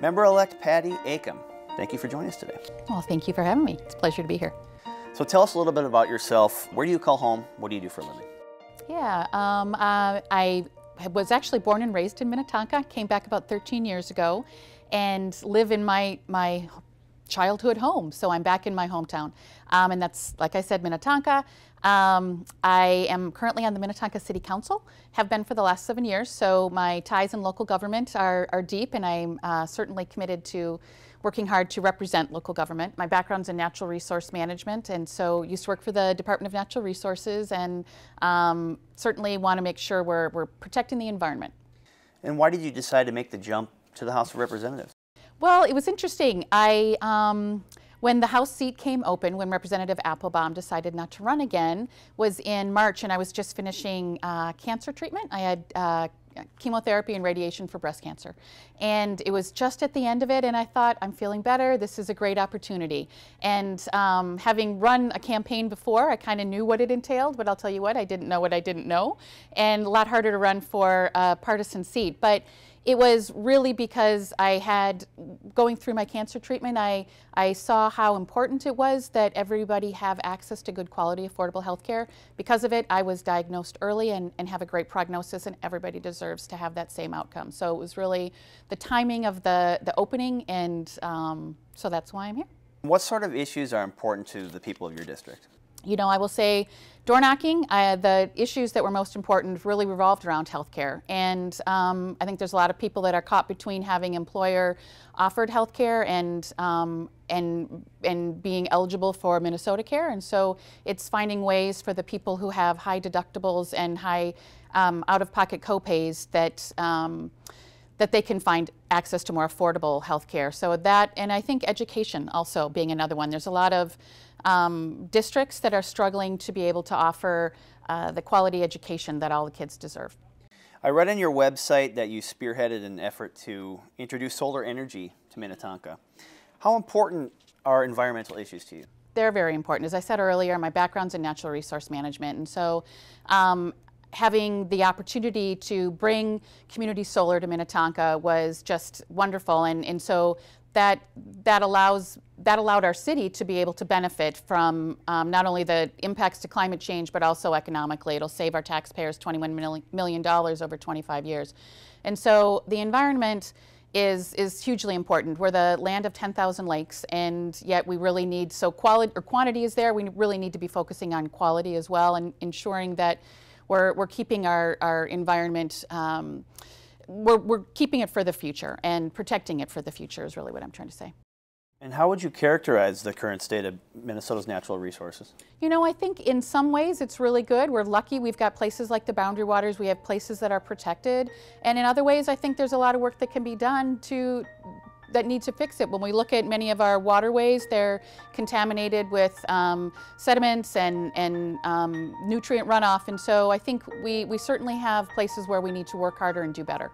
Member-elect Patty Aikum, thank you for joining us today. Well, thank you for having me. It's a pleasure to be here. So tell us a little bit about yourself. Where do you call home? What do you do for a living? Yeah, um, uh, I was actually born and raised in Minnetonka, came back about 13 years ago, and live in my, my childhood home. So I'm back in my hometown. Um, and that's, like I said, Minnetonka. Um, I am currently on the Minnetonka City Council, have been for the last seven years. So my ties in local government are, are deep, and I'm uh, certainly committed to working hard to represent local government. My background's in natural resource management, and so used to work for the Department of Natural Resources, and um, certainly want to make sure we're, we're protecting the environment. And why did you decide to make the jump to the House of Representatives? Well, it was interesting. I, um, when the House seat came open, when Representative Applebaum decided not to run again, was in March, and I was just finishing uh, cancer treatment. I had uh, chemotherapy and radiation for breast cancer. And it was just at the end of it, and I thought, I'm feeling better. This is a great opportunity. And um, having run a campaign before, I kind of knew what it entailed, but I'll tell you what, I didn't know what I didn't know, and a lot harder to run for a partisan seat. But it was really because I had, going through my cancer treatment, I, I saw how important it was that everybody have access to good quality, affordable health care. Because of it, I was diagnosed early and, and have a great prognosis, and everybody deserves deserves to have that same outcome. So it was really the timing of the, the opening, and um, so that's why I'm here. What sort of issues are important to the people of your district? you know, I will say door knocking, uh, the issues that were most important really revolved around healthcare. And um, I think there's a lot of people that are caught between having employer offered healthcare and um, and and being eligible for Minnesota Care. And so it's finding ways for the people who have high deductibles and high um, out-of-pocket copays that um, that they can find access to more affordable health care. So that, and I think education also being another one. There's a lot of um, districts that are struggling to be able to offer uh, the quality education that all the kids deserve. I read on your website that you spearheaded an effort to introduce solar energy to Minnetonka. How important are environmental issues to you? They're very important. As I said earlier, my background's in natural resource management, and so um, having the opportunity to bring community solar to Minnetonka was just wonderful. And, and so that, that, allows, that allowed our city to be able to benefit from um, not only the impacts to climate change, but also economically. It'll save our taxpayers $21 million over 25 years. And so the environment is is hugely important. We're the land of 10,000 lakes, and yet we really need so quality or quantity is there. We really need to be focusing on quality as well, and ensuring that we're, we're keeping our, our environment, um, we're, we're keeping it for the future and protecting it for the future is really what I'm trying to say. And how would you characterize the current state of Minnesota's natural resources? You know, I think in some ways it's really good. We're lucky we've got places like the Boundary Waters, we have places that are protected. And in other ways, I think there's a lot of work that can be done to, that need to fix it. When we look at many of our waterways, they're contaminated with um, sediments and, and um, nutrient runoff. And so I think we, we certainly have places where we need to work harder and do better.